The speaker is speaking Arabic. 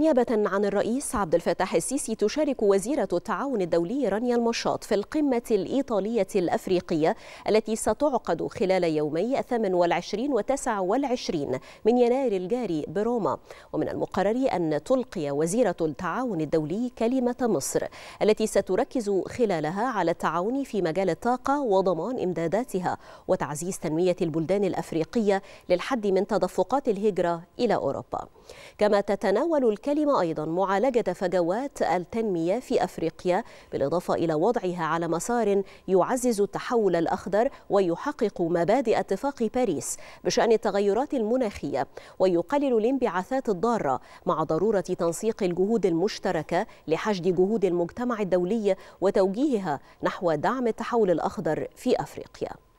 نيابة عن الرئيس عبد الفتاح السيسي تشارك وزيرة التعاون الدولي رانيا المشاط في القمة الإيطالية الأفريقية التي ستعقد خلال يومي 28 و 29 من يناير الجاري بروما ومن المقرر أن تلقي وزيرة التعاون الدولي كلمة مصر التي ستركز خلالها على التعاون في مجال الطاقة وضمان إمداداتها وتعزيز تنمية البلدان الأفريقية للحد من تدفقات الهجرة إلى أوروبا كما تتناول الكلمة الكلمة أيضا معالجة فجوات التنمية في أفريقيا بالإضافة إلى وضعها على مسار يعزز التحول الأخضر ويحقق مبادئ اتفاق باريس بشأن التغيرات المناخية ويقلل الانبعاثات الضارة مع ضرورة تنسيق الجهود المشتركة لحشد جهود المجتمع الدولي وتوجيهها نحو دعم التحول الأخضر في أفريقيا